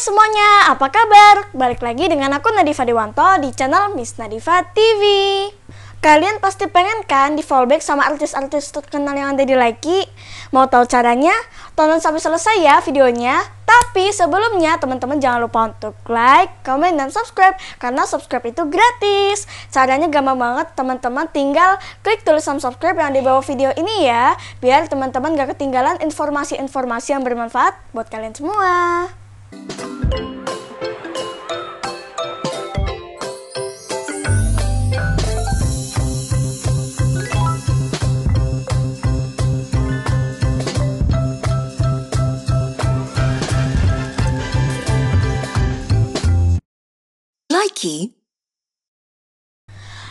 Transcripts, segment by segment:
semuanya, apa kabar? Balik lagi dengan aku Nadifa Dewanto di channel Miss Nadifa TV. Kalian pasti pengen kan di fallback sama artis-artis terkenal yang ada di dilaki? Mau tahu caranya? Tonton sampai selesai ya videonya. Tapi sebelumnya teman-teman jangan lupa untuk like, comment, dan subscribe karena subscribe itu gratis. Caranya gampang banget teman-teman tinggal klik tulisan subscribe yang di bawah video ini ya biar teman-teman gak ketinggalan informasi-informasi yang bermanfaat buat kalian semua. Likey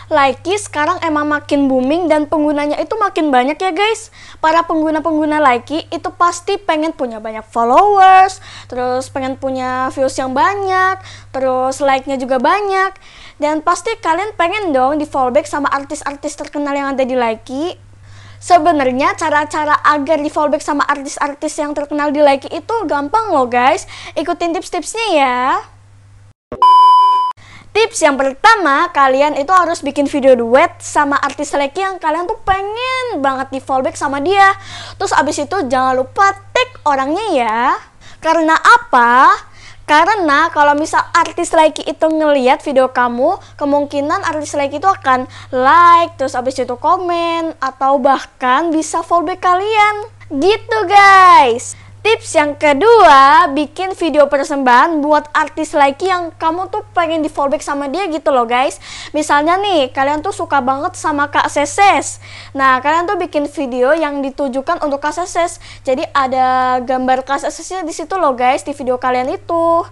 Likee sekarang emang makin booming dan penggunanya itu makin banyak ya guys. Para pengguna-pengguna Likee itu pasti pengen punya banyak followers, terus pengen punya views yang banyak, terus like-nya juga banyak. Dan pasti kalian pengen dong di fallback sama artis-artis terkenal yang ada di Likee. Sebenarnya cara-cara agar di fallback sama artis-artis yang terkenal di Likee itu gampang loh guys. Ikutin tips-tipsnya ya. Tips yang pertama, kalian itu harus bikin video duet sama artis seleksi yang kalian tuh pengen banget di fallback sama dia. Terus abis itu jangan lupa tag orangnya ya. Karena apa? Karena kalau misal artis like itu ngeliat video kamu, kemungkinan artis like itu akan like, terus abis itu komen, atau bahkan bisa fallback kalian. Gitu guys. Tips yang kedua, bikin video persembahan buat artis like yang kamu tuh pengen di fallback sama dia gitu loh guys. Misalnya nih, kalian tuh suka banget sama Kak Seses. Nah, kalian tuh bikin video yang ditujukan untuk Kak Seses. Jadi ada gambar Kak Sesesnya di situ loh guys, di video kalian itu.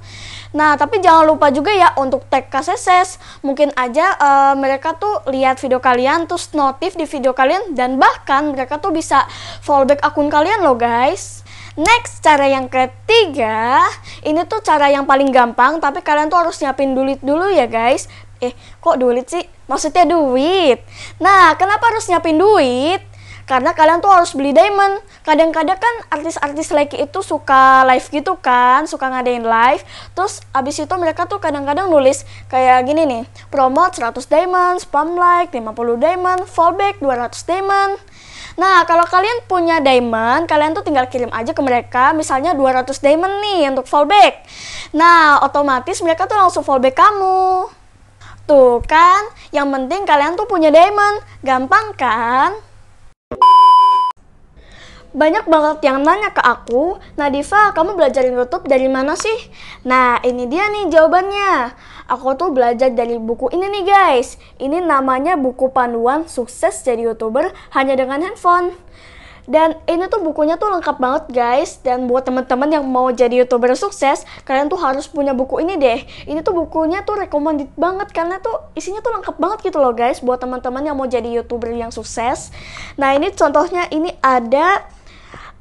Nah, tapi jangan lupa juga ya untuk tag Kak Seses. Mungkin aja uh, mereka tuh lihat video kalian, terus notif di video kalian, dan bahkan mereka tuh bisa fallback akun kalian loh guys. Next, cara yang ketiga, ini tuh cara yang paling gampang, tapi kalian tuh harus nyiapin duit dulu ya guys. Eh, kok duit sih? Maksudnya duit. Nah, kenapa harus nyiapin duit? karena kalian tuh harus beli diamond. Kadang-kadang kan artis-artis lagi itu suka live gitu kan, suka ngadain live. Terus abis itu mereka tuh kadang-kadang nulis kayak gini nih, promote 100 diamond, spam like 50 diamond, fallback 200 diamond. Nah, kalau kalian punya diamond, kalian tuh tinggal kirim aja ke mereka, misalnya 200 diamond nih untuk fallback. Nah, otomatis mereka tuh langsung fallback kamu. Tuh kan, yang penting kalian tuh punya diamond. Gampang kan? Banyak banget yang nanya ke aku, Nadifa, kamu belajarin YouTube dari mana sih? Nah, ini dia nih jawabannya aku tuh belajar dari buku ini nih guys. Ini namanya buku panduan sukses jadi youtuber hanya dengan handphone. Dan ini tuh bukunya tuh lengkap banget guys Dan buat teman-teman yang mau jadi youtuber sukses Kalian tuh harus punya buku ini deh Ini tuh bukunya tuh recommended banget Karena tuh isinya tuh lengkap banget gitu loh guys Buat teman-teman yang mau jadi youtuber yang sukses Nah ini contohnya ini ada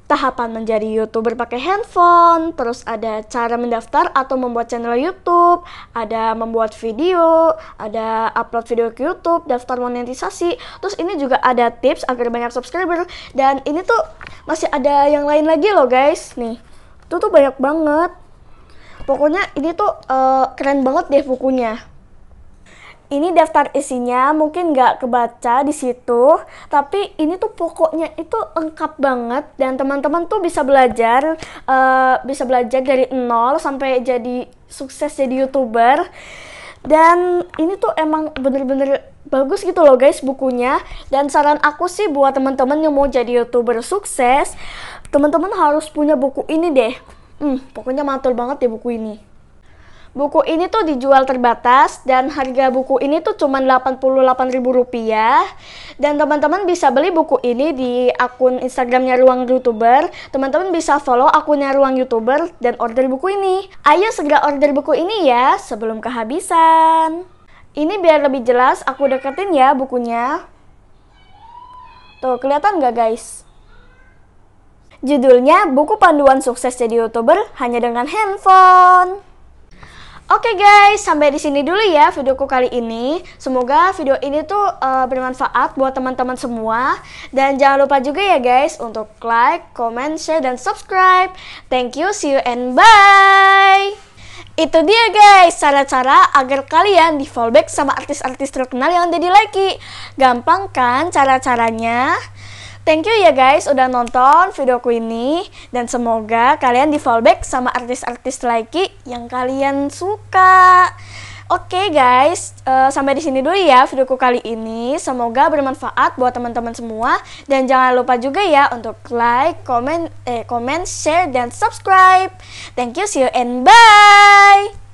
tahapan menjadi YouTuber pakai handphone, terus ada cara mendaftar atau membuat channel YouTube, ada membuat video, ada upload video ke YouTube, daftar monetisasi. Terus ini juga ada tips agar banyak subscriber dan ini tuh masih ada yang lain lagi loh guys. Nih. Itu tuh banyak banget. Pokoknya ini tuh uh, keren banget deh bukunya ini daftar isinya mungkin nggak kebaca di situ, tapi ini tuh pokoknya itu lengkap banget dan teman-teman tuh bisa belajar, uh, bisa belajar dari nol sampai jadi sukses jadi youtuber. Dan ini tuh emang bener-bener bagus gitu loh guys bukunya. Dan saran aku sih buat teman-teman yang mau jadi youtuber sukses, teman-teman harus punya buku ini deh. Hmm, pokoknya mantul banget ya buku ini. Buku ini tuh dijual terbatas dan harga buku ini tuh cuma Rp88.000 dan teman-teman bisa beli buku ini di akun Instagramnya Ruang Youtuber. Teman-teman bisa follow akunnya Ruang Youtuber dan order buku ini. Ayo segera order buku ini ya sebelum kehabisan. Ini biar lebih jelas aku deketin ya bukunya. Tuh, kelihatan nggak guys? Judulnya Buku Panduan Sukses Jadi Youtuber Hanya Dengan Handphone. Oke okay guys, sampai di sini dulu ya videoku kali ini. Semoga video ini tuh uh, bermanfaat buat teman-teman semua dan jangan lupa juga ya guys untuk like, comment, share dan subscribe. Thank you, see you and bye. Itu dia guys, cara-cara agar kalian di fallback sama artis-artis terkenal yang jadi lagi. Gampang kan cara-caranya? Thank you ya guys udah nonton videoku ini dan semoga kalian di fallback sama artis-artis laiki yang kalian suka. Oke okay guys, uh, sampai di sini dulu ya videoku kali ini. Semoga bermanfaat buat teman-teman semua dan jangan lupa juga ya untuk like, comment, eh, comment, share dan subscribe. Thank you, see you and bye.